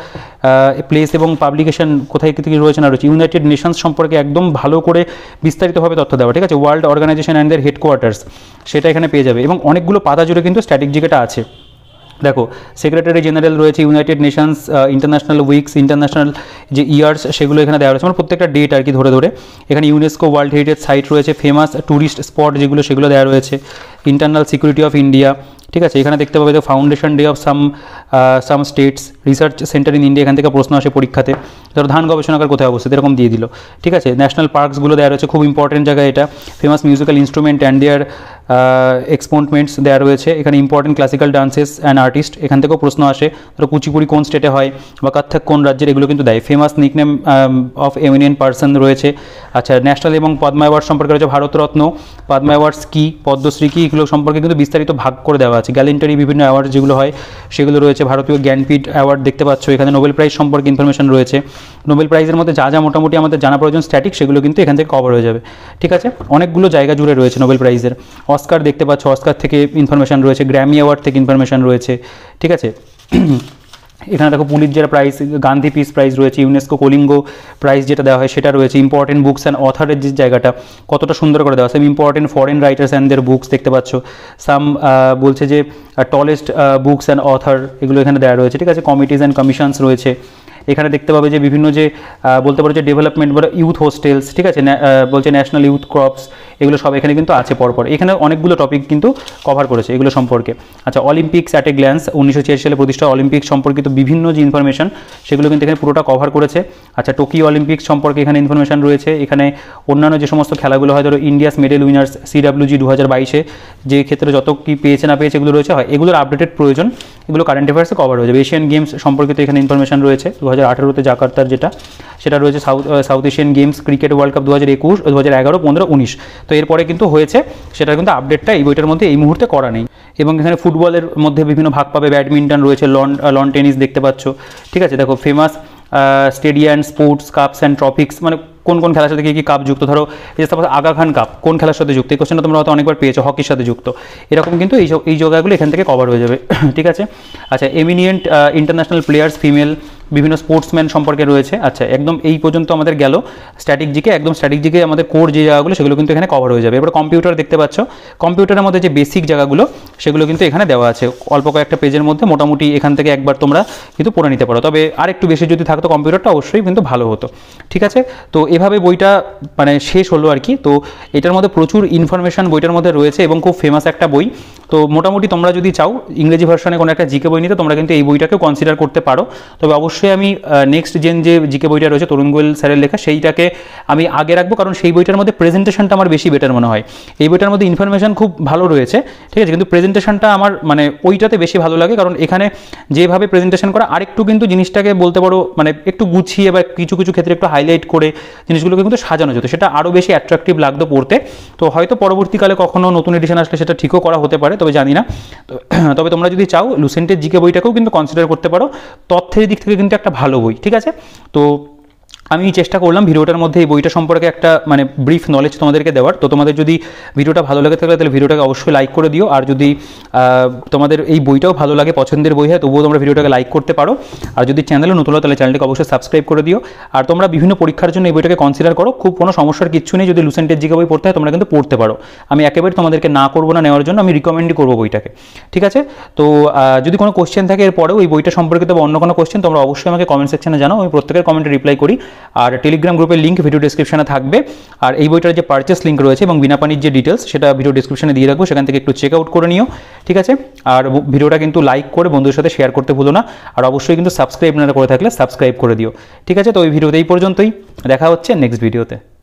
প্লেস এবং পাবলিকেশন কোথায় থেকে রয়েছে না রয়েছে ইউনাইটেড নেশনস সম্পর্কে একদম ভালো করে বিস্তারিতভাবে তথ্য দেওয়া ঠিক আছে world organisation and their headquarters সেটা এখানে পেয়ে যাবে এবং অনেকগুলো পাতা জুড়ে কিন্তু স্ট্র্যাটেজিক জায়গাটা আছে দেখো সেক্রেটারি জেনারেল রয়েছে united nations international weeks international যে ইয়ার্স সেগুলো এখানে দেওয়া রয়েছে মানে প্রত্যেকটা ডেট আর কি ধরে ধরে এখানে ইউনেস্কো ওয়ার্ল্ড হেরিটেজ সাইট রয়েছে ফেমাস ট্যুরিস্ট স্পট যেগুলো সেগুলো দেওয়া রয়েছে ইন্টারনাল সিকিউরিটি অফ ইন্ডিয়া ঠিক আছে এখানে দেখতে পাবে যে foundation day of some some states research centre in India এখান থেকে প্রশ্ন আসে পরীক্ষাতে ধরো ধান গবেষণাগার কোথায় অবস্থিত এরকম দিয়ে দিল ঠিক আছে ন্যাশনাল পার্কসগুলো দেওয়া রয়েছে খুব ইম্পর্টেন্ট জায়গা এটা famous musical instrument and their exponents দেওয়া রয়েছে এখানে important classical dances and artist এখান থেকেও প্রশ্ন আসে ধরো কুচিপুড়ি কোন স্টেটে হয় বা কাথ্যাক কোন রাজ্যের এগুলো কিন্তু দেয় famous nickname of eminent person রয়েছে আচ্ছা ন্যাশনাল এবং পদ্মা অ্যাওয়ার্ড সম্পর্কে রয়েছে ভারতরত্ন পদ্মা অ্যাওয়ার্ডস কী পদ্মশ্রী কী এগুলো সম্পর্কে কিন্তু বিস্তারিত ভাগ করে দেওয়া করা আছে গ্যালেন্টারি বিভিন্ন অ্যাওয়ার্ড যেগুলো হয় সেগুলো রয়েছে ভারতীয় জ্ঞানপীঠ অ্যাওয়ার্ড দেখতে পাচ্ছ এখানে নোবেল প্রাইজ সম্পর্কে ইনফরমেশন রয়েছে নোবেল প্রাইজের মধ্যে যা যা মোটামুটি আমাদের জানা প্রয়োজন স্ট্যাটিক সেগুলো কিন্তু এখান থেকে কভার হয়ে যাবে ঠিক আছে অনেকগুলো জায়গা জুড়ে রয়েছে নোবেল প্রাইজের অস্কার দেখতে পাচ্ছ অস্কার থেকে ইনফরমেশন রয়েছে গ্র্যামি অ্যাওয়ার্ড থেকে ইনফরমেশন রয়েছে ঠিক আছে এখানে দেখো Pulitzer prize Gandhi peace prize রয়েছে ইউনেস্কো কলিঙ্গ প্রাইজ যেটা দেওয়া হয় সেটা রয়েছে ইম্পর্টেন্ট বুকস অ্যান্ড অথারের যে জায়গাটা কতটা সুন্দর করে দেওয়া same important foreign writers and their books দেখতে পাচ্ছ সাম বলছে যে টলেস্ট বুকস অ্যান্ড অথার এগুলো এখানে দেওয়া রয়েছে ঠিক আছে কমিটিস অ্যান্ড কমিশনস রয়েছে এখানে দেখতে পাবে যে বিভিন্ন যে বলতে পারো যে ডেভেলপমেন্ট বা ইউথ হোস্টেলস ঠিক আছে বলছে ন্যাশনাল ইউথ ক্রপস এগুলো সব এখানে কিন্তু আছে পরপর এখানে অনেকগুলো টপিক কিন্তু কভার করেছে এগুলো সম্পর্কে আচ্ছা অলিম্পিক্স অ্যাট এ গ্ল্যান্স উনিশশো সালে প্রতিষ্ঠা অলিম্পিক সম্পর্কিত বিভিন্ন যে ইনফরমেশন সেগুলো কিন্তু এখানে পুরোটা কভার করেছে আচ্ছা টোকিও অলিম্পিক্স সম্পর্কে এখানে ইনফরমেশন রয়েছে এখানে অন্যান্য যে সমস্ত খেলাগুলো হয় ধরো ইন্ডিয়াস মেডেল উইনার্স সিডাব্লিউজি দু হাজার বাইশে যে ক্ষেত্রে যত কি পেয়েছে না পেয়েছে এগুলো রয়েছে হয় এগুলোর আপডেটেড প্রয়োজন এগুলো কারেন্ট অ্যাফেয়ার্সে কভার হয়ে যাবে এশিয়ান গেমস সম্পর্কিত এখানে ইনফরমেশন রয়েছে দু হাজার আঠারোতে জাকার্তার যেটা সেটা রয়েছে south south Asian games cricket world cup দু হাজার একুশ দু হাজার এগারো পনেরো উনিশ তো এরপরে কিন্তু হয়েছে সেটা কিন্তু আপডেটটা এই বইটার মধ্যে এই মুহূর্তে করা নেই এবং এখানে ফুটবলের মধ্যে বিভিন্ন ভাগ পাবে ব্যাডমিন্টন রয়েছে লন লন টেনিস দেখতে পাচ্ছ ঠিক আছে দেখো famous stadium sports cups and trophies মানে কোন কোন খেলার সাথে কী কী কাপ যুক্ত ধরো যে সাপোজ আগা খান কাপ কোন খেলার সাথে যুক্ত এই কোশ্চেনটা তোমরা হয়তো অনেকবার পেয়েছো হকির সাথে যুক্ত এরকম কিন্তু এই এই জায়গাগুলো এখান থেকে কভার হয়ে যাবে <laughs> ঠিক আছে আচ্ছা এমিনিয়েন্ট ইন্টারন্যাশনাল প্লেয়ার্স ফিমেল বিভিন্ন স্পোর্টসম্যান সম্পর্কে রয়েছে আচ্ছা একদম এই পর্যন্ত আমাদের গেল স্ট্যাটিক জিকে একদম স্ট্যাটিক জিকে আমাদের কোর যে জায়গাগুলো সেগুলো কিন্তু এখানে কভার হয়ে যাবে এবার কম্পিউটার দেখতে পাচ্ছ কম্পিউটারের মধ্যে যে বেসিক জায়গাগুলো সেগুলো কিন্তু এখানে দেওয়া আছে অল্প কয়েকটা পেজের মধ্যে মোটামুটি এখান থেকে একবার তোমরা কিন্তু পড়ে নিতে পারো তবে আর একটু বেশি যদি থাকতো কম্পিউটারটা অবশ্যই কিন্তু ভালো হতো ঠিক আছে তো এভাবে বইটা মানে শেষ হলো আর কি তো এটার মধ্যে প্রচুর ইনফরমেশান বইটার মধ্যে রয়েছে এবং খুব ফেমাস একটা বই তো মোটামুটি তোমরা যদি চাও ইংরেজি ভার্সনে কোনো একটা জিকে বই নিতে তোমরা কিন্তু এই বইটাকেও কনসিডার করতে পারো তবে অবশ্যই অবশ্যই আমি নেক্সট জেন যে জিকে বইটা রয়েছে তরুণ গোয়েল স্যারের লেখা সেইটাকে আমি আগে রাখবো কারণ সেই বইটার মধ্যে প্রেজেন্টেশনটা আমার বেশি বেটার মনে হয় এই বইটার মধ্যে ইনফরমেশন খুব ভালো রয়েছে ঠিক আছে কিন্তু প্রেজেন্টেশনটা আমার মানে ওইটাতে বেশি ভালো লাগে কারণ এখানে যেভাবে প্রেজেন্টেশন করা আরেকটু কিন্তু জিনিসটাকে বলতে পারো মানে একটু গুছিয়ে বা কিছু কিছু ক্ষেত্রে একটু হাইলাইট করে জিনিসগুলোকে কিন্তু সাজানো যেত সেটা আরও বেশি অ্যাট্রাকটিভ লাগতো পড়তে তো হয়তো পরবর্তীকালে কখনো নতুন এডিশন আসলে সেটা ঠিকও করা হতে পারে তবে জানি না তবে তোমরা যদি চাও লুসেন্টের জিকে বইটাকেও কিন্তু কনসিডার করতে পারো তথ্যের দিক থেকে কিন্তু কিন্তু একটা ভালো বই ঠিক আছে তো আমি চেষ্টা করলাম ভিডিওটার মধ্যে এই বইটা সম্পর্কে একটা মানে ব্রিফ নলেজ তোমাদেরকে দেওয়ার তো তোমাদের যদি ভিডিওটা ভালো লাগে থাকলে তাহলে ভিডিওটাকে অবশ্যই লাইক করে দিও আর যদি তোমাদের এই বইটাও ভালো লাগে পছন্দের বই হয় তবুও তোমরা ভিডিওটাকে লাইক করতে পারো আর যদি চ্যানেলে নতুন হয় তাহলে চ্যানেলটাকে অবশ্যই সাবস্ক্রাইব করে দিও আর তোমরা বিভিন্ন পরীক্ষার জন্য এই বইটাকে কনসিডার করো খুব কোনো সমস্যার কিচ্ছু নেই যদি লুসেন্টের জিকে বই পড়তে হয় তোমরা কিন্তু পড়তে পারো আমি একেবারে তোমাদেরকে না করবো না নেওয়ার জন্য আমি রিকমেন্ডই করবো বইটাকে ঠিক আছে তো যদি কোনো কোশ্চেন থাকে এরপরেও এই বইটা সম্পর্কিত বা অন্য কোনো কোশ্চেন তোমরা অবশ্যই আমাকে কমেন্ট সেকশনে জানাও আমি প্রত্যেকের কমেন্টে রিপ্লাই করি আর টেলিগ্রাম গ্রুপের লিঙ্ক ভিডিও ডিসক্রিপশানে থাকবে আর এই বইটার যে পার্চেস লিঙ্ক রয়েছে এবং পানির যে ডিটেলস সেটা ভিডিও ডিসক্রিপশানে দিয়ে রাখবো সেখান থেকে একটু চেক আউট করে নিও ঠিক আছে আর ভিডিওটা কিন্তু লাইক করে বন্ধুর সাথে শেয়ার করতে ভুলো না আর অবশ্যই কিন্তু সাবস্ক্রাইব না করে থাকলে সাবস্ক্রাইব করে দিও ঠিক আছে তো ওই ভিডিওতে এই পর্যন্তই দেখা হচ্ছে নেক্সট ভিডিওতে